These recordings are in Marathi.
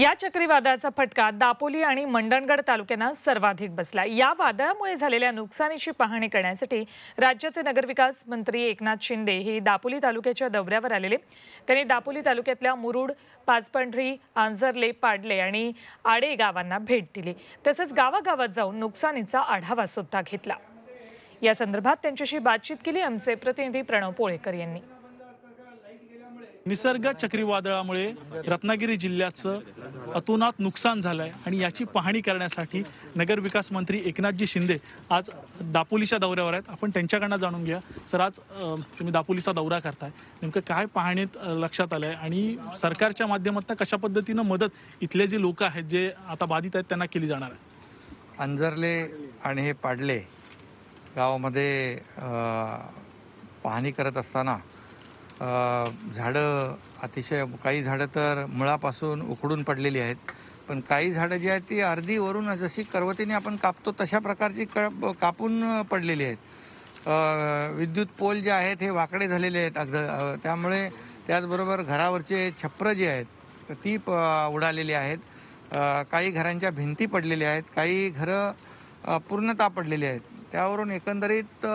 या चक्रीवादळाचा फटका दापोली आणि मंडणगड तालुक्यांना सर्वाधिक बसला या वादळामुळे झालेल्या नुकसानीची पाहणी करण्यासाठी राज्याचे नगरविकास मंत्री एकनाथ शिंदे हे दापोली तालुक्याच्या दौऱ्यावर आलेले त्यांनी दापोली तालुक्यातल्या मुरुड पाचपंढरी आंजरले पाडले आणि आडे गावांना भेट दिली तसंच गावागावात जाऊन नुकसानीचा आढावा सुद्धा घेतला या संदर्भात त्यांच्याशी बातचीत केली आमचे प्रतिनिधी प्रणव पोळेकर यांनी निसर्ग चक्रीवादळामुळे रत्नागिरी जिल्ह्याचं अतोनात नुकसान झालं आहे आणि याची पाहणी करण्यासाठी नगरविकास मंत्री एकनाथजी शिंदे आज दापोलीच्या दौऱ्यावर आहेत आपण त्यांच्याकडनं जाणून घ्या सर आज तुम्ही दापोलीचा दौरा करताय नेमकं काय पाहणीत लक्षात आलं आहे आणि सरकारच्या माध्यमातून कशा पद्धतीनं मदत इथले जे लोक आहेत जे आता बाधित आहेत त्यांना केली जाणार आहे अंजरले आणि हे पाडले गावामध्ये पाहणी करत असताना झाडं अतिशय काही झाडं तर मुळापासून उखडून पडलेली आहेत पण काही झाडं जी आहेत ती अर्धी वरून जशी करवतीने आपण कापतो तशा प्रकारची क कापून पडलेली आहेत विद्युत पोल जे आहेत हे वाकडे झालेले आहेत अगद त्यामुळे त्याचबरोबर घरावरचे छप्र जे आहेत ती प उडालेली आहेत काही घरांच्या भिंती पडलेल्या आहेत काही घरं पूर्णता पडलेली आहेत त्यावरून एकंदरीत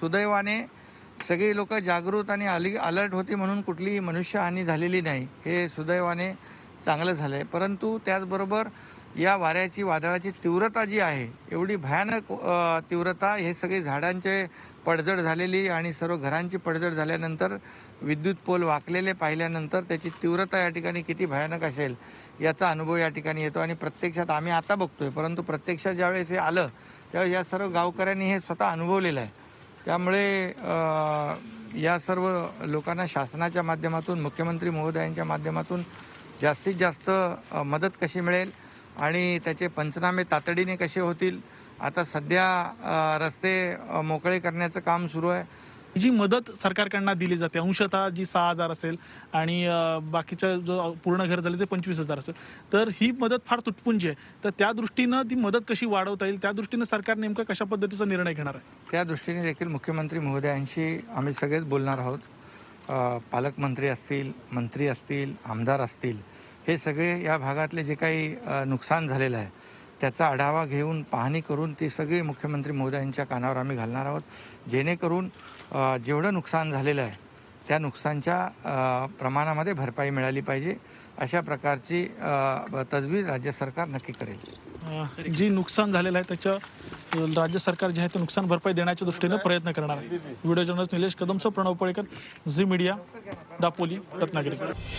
सुदैवाने सगळी लोक जागृत आणि अली अलर्ट होती म्हणून कुठलीही मनुष्यहानी झालेली नाही हे सुदैवाने चांगलं झालं आहे परंतु त्याचबरोबर या वाऱ्याची वादळाची तीव्रता जी आहे एवढी भयानक तीव्रता हे सगळे झाडांचे पडझड झालेली आणि सर्व घरांची पडझड झाल्यानंतर विद्युत पोल वाकलेले पाहिल्यानंतर त्याची तीव्रता या ठिकाणी किती भयानक असेल याचा अनुभव या ठिकाणी येतो आणि प्रत्यक्षात आम्ही आता बघतोय परंतु प्रत्यक्षात ज्यावेळेस हे आलं त्यावेळेस या सर्व गावकऱ्यांनी हे स्वतः अनुभवलेलं आहे त्यामुळे या सर्व लोकांना शासनाच्या माध्यमातून मुख्यमंत्री महोदयांच्या माध्यमातून जास्तीत जास्त मदत कशी मिळेल आणि त्याचे पंचनामे तातडीने कसे होतील आता सध्या रस्ते मोकळे करण्याचं काम सुरू आहे जी मदत सरकारकडनं दिली जाते अंशतः जी सहा हजार असेल आणि बाकीच्या जो पूर्ण घर झाले ते पंचवीस हजार असेल तर ही मदत फार तुटपुंजी आहे तर त्या दृष्टीनं ती मदत कशी वाढवता येईल त्या दृष्टीनं सरकार नेमका कशा पद्धतीचा निर्णय घेणार आहे त्या दृष्टीने देखील मुख्यमंत्री महोदयांशी आम्ही सगळेच बोलणार आहोत पालकमंत्री असतील मंत्री असतील आमदार असतील हे सगळे या भागातले जे काही नुकसान झालेलं आहे त्याचा आढावा घेऊन पाहणी करून ती सगळी मुख्यमंत्री महोदयांच्या कानावर आम्ही घालणार आहोत जेणेकरून जेवढं नुकसान झालेलं आहे त्या नुकसानच्या प्रमाणामध्ये भरपाई मिळाली पाहिजे अशा प्रकारची तजवीज राज्य सरकार नक्की करेल जी नुकसान झालेलं आहे त्याच्या राज्य सरकार जे आहे ते नुकसान भरपाई देण्याच्या दृष्टीनं प्रयत्न करणार आहे व्हिडिओ जर्नलिस्ट निलेश कदमसह प्रणव पळेकर झी मीडिया दापोली रत्नागिरी